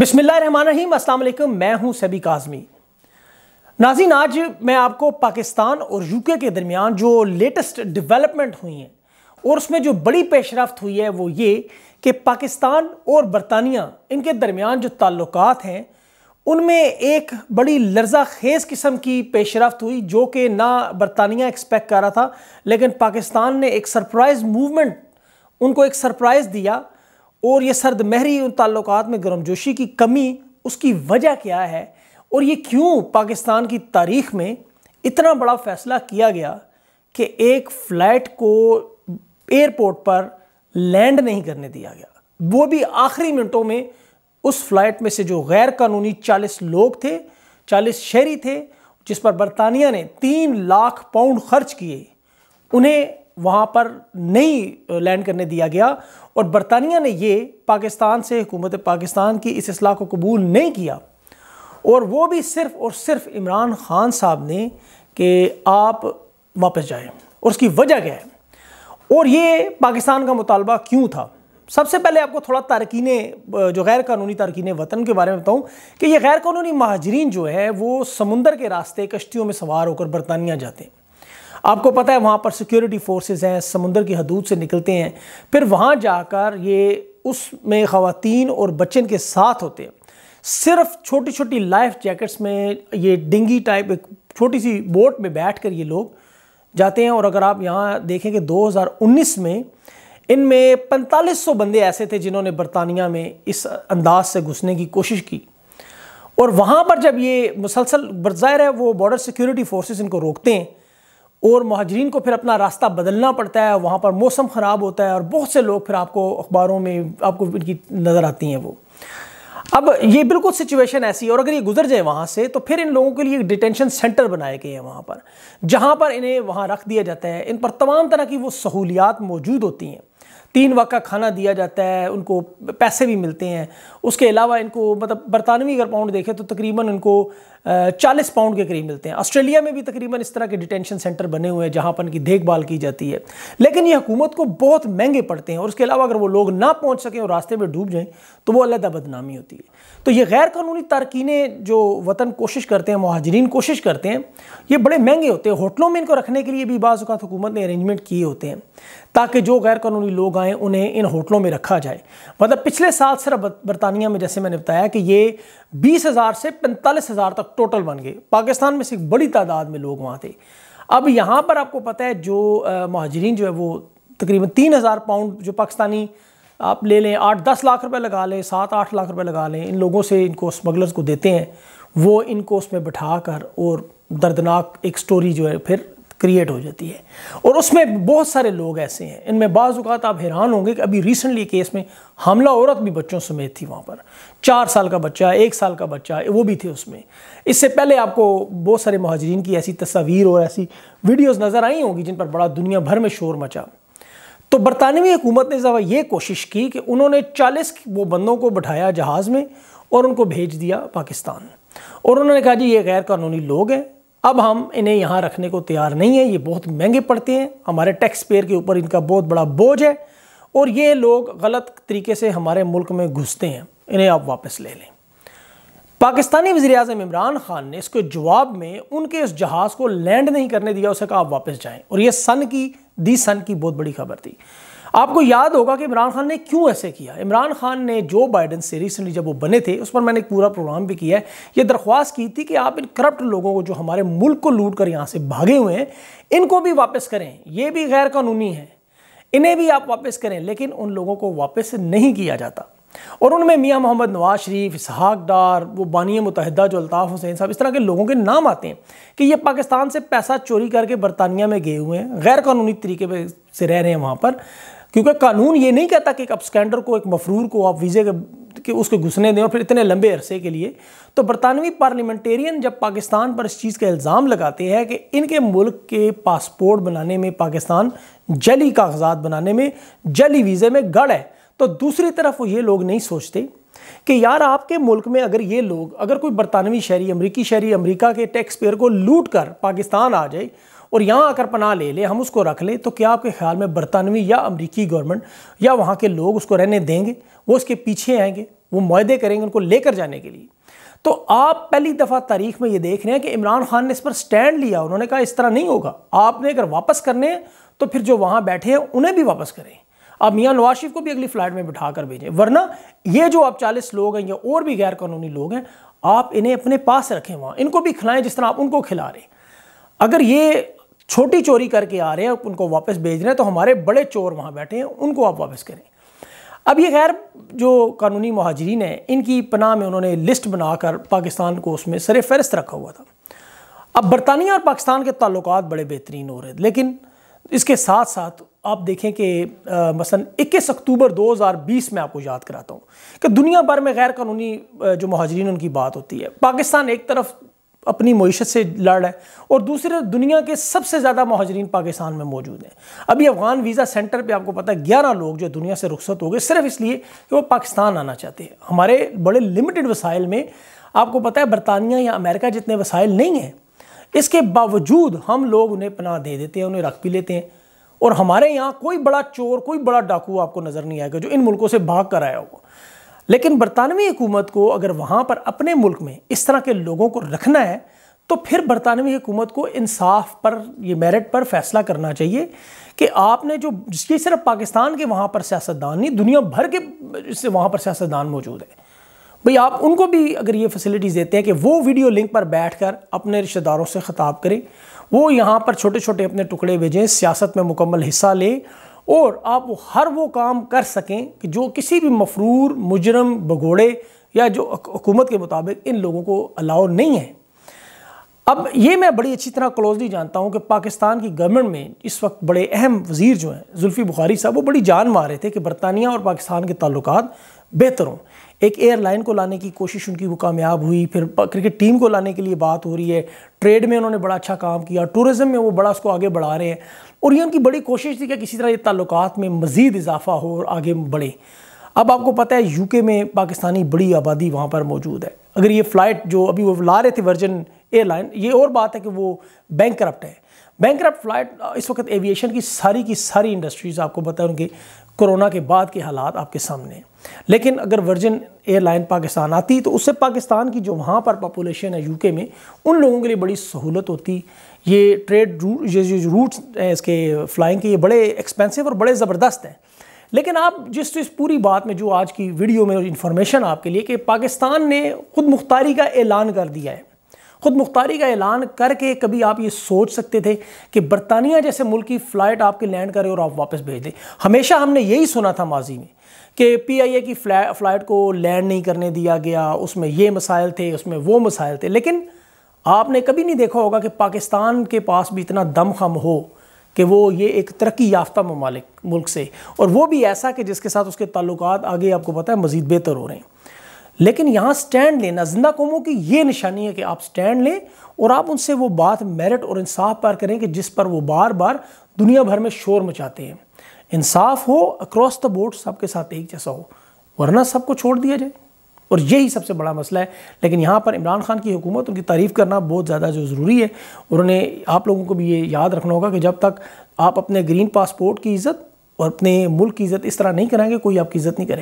बिस्मिल्लाम असलम मैं हूं सभी काजमी नाजीन आज मैं आपको पाकिस्तान और यूके के दरमियान जो लेटेस्ट डेवलपमेंट हुई हैं और उसमें जो बड़ी पेशरफ हुई है वो ये कि पाकिस्तान और बरतानिया इनके दरमियान जो ताल्लुक हैं उनमें एक बड़ी लर्जा खेज़ किस्म की पेशरफ हुई जो कि ना बरतानिया एक्सपेक्ट कर रहा था लेकिन पाकिस्तान ने एक सरप्राइज़ मूवमेंट उनको एक सरप्राइज़ दिया और ये सर्द महरी उन ताल्लुक में गर्मजोशी की कमी उसकी वजह क्या है और ये क्यों पाकिस्तान की तारीख में इतना बड़ा फैसला किया गया कि एक फ़्लाइट को एयरपोर्ट पर लैंड नहीं करने दिया गया वो भी आखिरी मिनटों में उस फ्लाइट में से जो गैर कानूनी चालीस लोग थे चालीस शहरी थे जिस पर बरतानिया ने तीन लाख पाउंड खर्च किए उन्हें वहाँ पर नहीं लैंड करने दिया गया और बरतानिया ने ये पाकिस्तान से हुकूमत पाकिस्तान की इस असलाह को कबूल नहीं किया और वो भी सिर्फ़ और सिर्फ इमरान ख़ान साहब ने कि आप वापस जाएँ और उसकी वजह क्या है और ये पाकिस्तान का मुतालबा क्यों था सबसे पहले आपको थोड़ा तारकिन जो गैर कानूनी तारकिन वतन के बारे में बताऊं कि ये गैर कानूनी महाजरीन जो है वो समुंदर के रास्ते कश्तियों में सवार होकर बरतानिया जाते हैं आपको पता है वहाँ पर सिक्योरिटी फोर्सेस हैं समुंदर की हदूद से निकलते हैं फिर वहाँ जाकर ये उसमें ख़वान और बच्चन के साथ होते हैं सिर्फ छोटी छोटी लाइफ जैकेट्स में ये डिंगी टाइप एक छोटी सी बोट में बैठ कर ये लोग जाते हैं और अगर आप यहाँ देखें कि 2019 में इनमें 4500 बंदे ऐसे थे जिन्होंने बरतानिया में इस अंदाज से घुसने की कोशिश की और वहाँ पर जब ये मुसलसल बरज़ाहिर है वो बॉर्डर सिक्योरिटी फोर्सेस इनको रोकते हैं और महाजरीन को फिर अपना रास्ता बदलना पड़ता है वहाँ पर मौसम ख़राब होता है और बहुत से लोग फिर आपको अखबारों में आपको इनकी नज़र आती हैं वो अब ये बिल्कुल सिचुएशन ऐसी है और अगर ये गुजर जाए वहाँ से तो फिर इन लोगों के लिए एक डिटेंशन सेंटर बनाए गए हैं वहाँ पर जहाँ पर इन्हें वहाँ रख दिया जाता है इन पर तमाम तरह की वो सहूलियात मौजूद होती हैं तीन वक्त का खाना दिया जाता है उनको पैसे भी मिलते हैं उसके अलावा इनको मतलब बरतानवी अगर पाउंड देखें तो तकरीबन इनको चालीस पाउंड के करीब मिलते हैं ऑस्ट्रेलिया में भी तकरीबन इस तरह के डिटेंशन सेंटर बने हुए हैं जहाँ पर इनकी देखभाल की जाती है लेकिन ये हुकूमत को बहुत महंगे पड़ते हैं और उसके अलावा अगर वो लोग ना पहुँच सकें और रास्ते में डूब जाएँ तो वो अलहदा बदनामी होती है तो ये गैर कानूनी तारकिनें जो वतन कोशिश करते हैं महाजरीन कोशिश करते हैं ये बड़े महंगे होते हैं होटलों में इनको रखने के लिए भी बाज़ात हुकूमत ने अरेंजमेंट किए होते हैं ताकि जो गैर कानूनी लोग आएँ उन्हें इन होटलों में रखा जाए मतलब पिछले साल सिर्फ बरतानिया में जैसे मैंने बताया कि ये बीस हज़ार से पैंतालीस हज़ार तक टोटल बन गए पाकिस्तान में से बड़ी तादाद में लोग वहाँ थे अब यहाँ पर आपको पता है जो महाजरीन जो है वो तकरीबन तीन हज़ार पाउंड जो पाकिस्तानी आप ले लें आठ दस लाख रुपए लगा लें सात आठ लाख रुपए लगा लें इन लोगों से इनको स्मगलर्स को देते हैं वो इनको उसमें बैठा कर और दर्दनाक एक स्टोरी जो है फिर क्रिएट हो जाती है और उसमें बहुत सारे लोग ऐसे हैं इनमें बाज़ात आप हैरान होंगे कि अभी रिसेंटली केस में हमला औरत भी बच्चों समेत थी वहाँ पर चार साल का बच्चा एक साल का बच्चा वो भी थे उसमें इससे पहले आपको बहुत सारे महाजरीन की ऐसी तस्वीर और ऐसी वीडियोज़ नज़र आई होंगी जिन पर बड़ा दुनिया भर में शोर मचा तो बरतानवी हुकूमत ने ज़रा ये कोशिश की कि उन्होंने चालीस वो बंदों को बैठाया जहाज़ में और उनको भेज दिया पाकिस्तान और उन्होंने कहा जी ये गैर कानूनी लोग हैं अब हम इन्हें यहाँ रखने को तैयार नहीं है ये बहुत महंगे पड़ते हैं हमारे टैक्स पेयर के ऊपर इनका बहुत बड़ा बोझ है और ये लोग गलत तरीके से हमारे मुल्क में घुसते हैं इन्हें आप वापस ले लें पाकिस्तानी वजी अजम इमरान खान ने इसके जवाब में उनके उस जहाज़ को लैंड नहीं करने दिया उसे कहा आप वापस जाएँ और ये सन की दी सन की बहुत बड़ी खबर थी आपको याद होगा कि इमरान खान ने क्यों ऐसे किया इमरान खान ने जो बाइडन से रिसेंटली जब वो बने थे उस पर मैंने एक पूरा प्रोग्राम भी किया है ये दरख्वास्त की थी कि आप इन करप्ट लोगों को जो हमारे मुल्क को लूट कर यहाँ से भागे हुए हैं इनको भी वापस करें ये भी गैर कानूनी है इन्हें भी आप वापस करें लेकिन उन लोगों को वापस नहीं किया जाता और उनमें मियाँ मोहम्मद नवाज शरीफ इसहाक डार वो बानिय मुतहदा जो अल्ताफ़ हुसैन साहब इस तरह के लोगों के नाम आते हैं कि ये पाकिस्तान से पैसा चोरी करके बरतानिया में गए हुए हैं गैर कानूनी तरीके से रह रहे हैं वहाँ पर क्योंकि कानून ये नहीं कहता कि एक अपस्कैंडर को एक मफरूर को आप वीज़े के, के घुसने दें और फिर इतने लंबे अरसे के लिए तो बरतानवी पार्लियामेंटेरियन जब पाकिस्तान पर इस चीज़ का इल्ज़ाम लगाते हैं कि इनके मुल्क के पासपोर्ट बनाने में पाकिस्तान जली कागजात बनाने में जली वीज़े में गढ़ है तो दूसरी तरफ वो ये लोग नहीं सोचते कि यार आपके मुल्क में अगर ये लोग अगर कोई बरतानवी शहरी अमरीकी शहरी अमरीका के टैक्स पेयर को लूट कर पाकिस्तान आ जाए और यहाँ आकर पना ले ले हम उसको रख ले तो क्या आपके ख्याल में बरतानवी या अमरीकी गवर्नमेंट या वहाँ के लोग उसको रहने देंगे वो उसके पीछे आएंगे वो माहदे करेंगे उनको लेकर जाने के लिए तो आप पहली दफ़ा तारीख में ये देख रहे हैं कि इमरान खान ने इस पर स्टैंड लिया उन्होंने कहा इस तरह नहीं होगा आपने अगर वापस करने हैं तो फिर जो वहाँ बैठे हैं उन्हें भी वापस करें आप मियाँ नवाज शरीफ को भी अगली फ्लाइट में बिठा कर भेजें वरना ये जो आप चालीस लोग हैं या और भी गैर कानूनी लोग हैं आप इन्हें अपने पास रखें वहाँ इनको भी खिलाएं जिस तरह आप उनको खिला रहे अगर ये छोटी चोरी करके आ रहे हैं उनको वापस भेज रहे हैं तो हमारे बड़े चोर वहाँ बैठे हैं उनको आप वापस करें अब ये खैर जो कानूनी महाजरीन हैं इनकी पनाह में उन्होंने लिस्ट बनाकर पाकिस्तान को उसमें सर फहरस्त रखा हुआ था अब बरतानिया और पाकिस्तान के ताल्लुक बड़े बेहतरीन हो रहे थे लेकिन इसके साथ साथ आप देखें कि मसलन इक्कीस अक्टूबर 2020 में आपको याद कराता हूँ कि दुनिया भर में गैर कानूनी जो महाजरीन उनकी बात होती है पाकिस्तान एक तरफ अपनी मीशत से लड़ है और दूसरे दुनिया के सबसे ज़्यादा महाजरीन पाकिस्तान में मौजूद हैं अभी अफ़गान वीज़ा सेंटर पे आपको पता है ग्यारह लोग जो दुनिया से रुखसत हो गए सिर्फ इसलिए कि वो पाकिस्तान आना चाहते हैं हमारे बड़े लिमिटेड वसाइल में आपको पता है बरतानिया या अमेरिका जितने वसाइल नहीं हैं इसके बावजूद हम लोग उन्हें पनाह दे देते हैं उन्हें रख भी लेते हैं और हमारे यहाँ कोई बड़ा चोर कोई बड़ा डाकू आपको नज़र नहीं आएगा जो इन मुल्कों से भाग कर आया होगा लेकिन बरतानवी हुकूमत को अगर वहाँ पर अपने मुल्क में इस तरह के लोगों को रखना है तो फिर बरतानवी हुकूमत को इंसाफ पर ये मेरिट पर फैसला करना चाहिए कि आपने जो जिसकी सिर्फ पाकिस्तान के वहाँ पर सियासतदान नहीं दुनिया भर के से वहाँ पर सियासतदान मौजूद है भाई आप उनको भी अगर ये फैसिलिटीज़ देते हैं कि वो वीडियो लिंक पर बैठ कर अपने रिश्तेदारों से ख़ताब करें वो यहाँ पर छोटे छोटे अपने टुकड़े भेजें सियासत में मुकम्मल हिस्सा लें और आप वो हर वो काम कर सकें कि जो किसी भी मफरूर मुजरम भगोड़े या जो हकूमत के मुताबिक इन लोगों को अलाउ नहीं है अब ये मैं बड़ी अच्छी तरह क्लोजली जानता हूँ कि पाकिस्तान की गवर्नमेंट में इस वक्त बड़े अहम वजीर जो हैं जुल्फ़ी बुखारी साहब वो बड़ी जान मार रहे थे कि बरतानिया और पाकिस्तान के ताल्लुक बेहतर हों एक एयरलाइन को लाने की कोशिश उनकी वो कामयाब हुई फिर क्रिकेट टीम को लाने के लिए बात हो रही है ट्रेड में उन्होंने बड़ा अच्छा काम किया टूरिज़म में वो बड़ा उसको आगे बढ़ा रहे हैं और ये उनकी बड़ी कोशिश थी कि किसी तरह ये ताल्लुक में मज़ीद इजाफा हो और आगे बढ़े अब आपको पता है यूके में पाकिस्तानी बड़ी आबादी वहाँ पर मौजूद है अगर ये फ़्लाइट जो अभी वो ला रहे थे वर्जन एयरलाइन ये और बात है कि वो बैंक करप्ट है बैंक करप्ट फ्लाइट इस वक्त एविएशन की सारी की सारी इंडस्ट्रीज़ आपको बताएं उनके कोरोना के बाद के हालात आपके सामने लेकिन अगर वर्जिन एयरलाइन पाकिस्तान आती तो उससे पाकिस्तान की जो वहाँ पर पॉपुलेशन है यूके में उन लोगों के लिए बड़ी सहूलत होती ये ट्रेड रूट ये जो रूट्स हैं इसके फ्लाइंग के ये बड़े एक्सपेंसिव और बड़े ज़बरदस्त हैं लेकिन आप जिस इस पूरी बात में जो आज की वीडियो में इन्फॉर्मेशन आपके लिए कि पाकिस्तान ने खुद मुख्तारी का ऐलान कर दिया है खुद मुख्तारी का ऐलान करके कभी आप ये सोच सकते थे कि बरतानिया जैसे मुल्क की फ़्लाइट आपके लैंड करे और आप वापस भेज दें हमेशा हमने यही सुना था माजी में कि पीआईए की फ़्लाइट को लैंड नहीं करने दिया गया उसमें ये मसाइल थे उसमें वो मसाइल थे लेकिन आपने कभी नहीं देखा होगा कि पाकिस्तान के पास भी इतना दम खम हो कि वो ये एक तरक्की याफ्ता ममालिक मुल्क से और वो भी ऐसा कि जिसके साथ उसके ताल्लुक आगे आपको पता है मज़ीद बेहतर हो रहे हैं लेकिन यहाँ स्टैंड लेना जिंदा कौमों की ये निशानी है कि आप स्टैंड लें और आप उनसे वो बात मेरिट और इंसाफ पर करें कि जिस पर वो बार बार दुनिया भर में शोर मचाते हैं इंसाफ हो अक्रॉस द बोर्ड सबके साथ एक जैसा हो वरना सबको छोड़ दिया जाए और यही सबसे बड़ा मसला है लेकिन यहाँ पर इमरान खान की हुकूमत उनकी तारीफ़ करना बहुत ज़्यादा जो ज़रूरी है उन्हें आप लोगों को भी ये याद रखना होगा कि जब तक आप अपने ग्रीन पासपोर्ट की इज़्ज़त और अपने मुल्क की इज़्ज़त इस तरह नहीं कराएंगे कोई आपकी इज़्ज़त नहीं करेगा